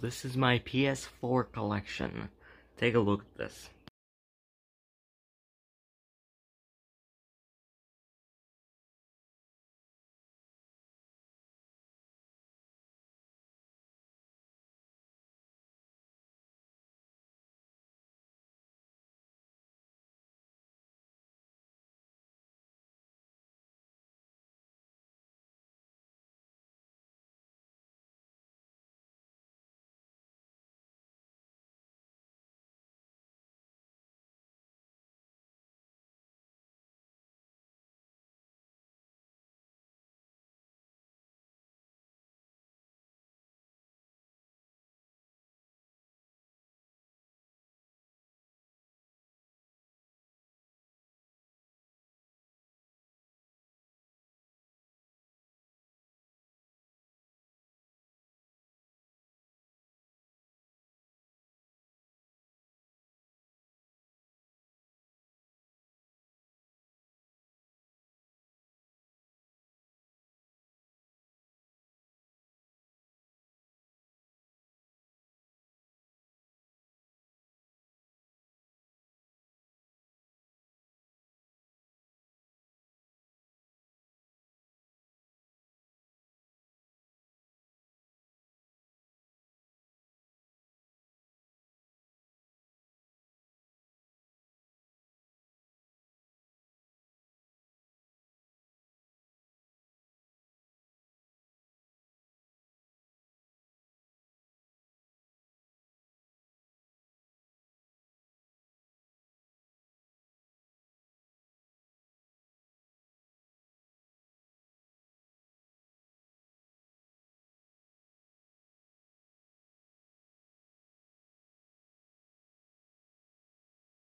this is my PS4 collection. Take a look at this.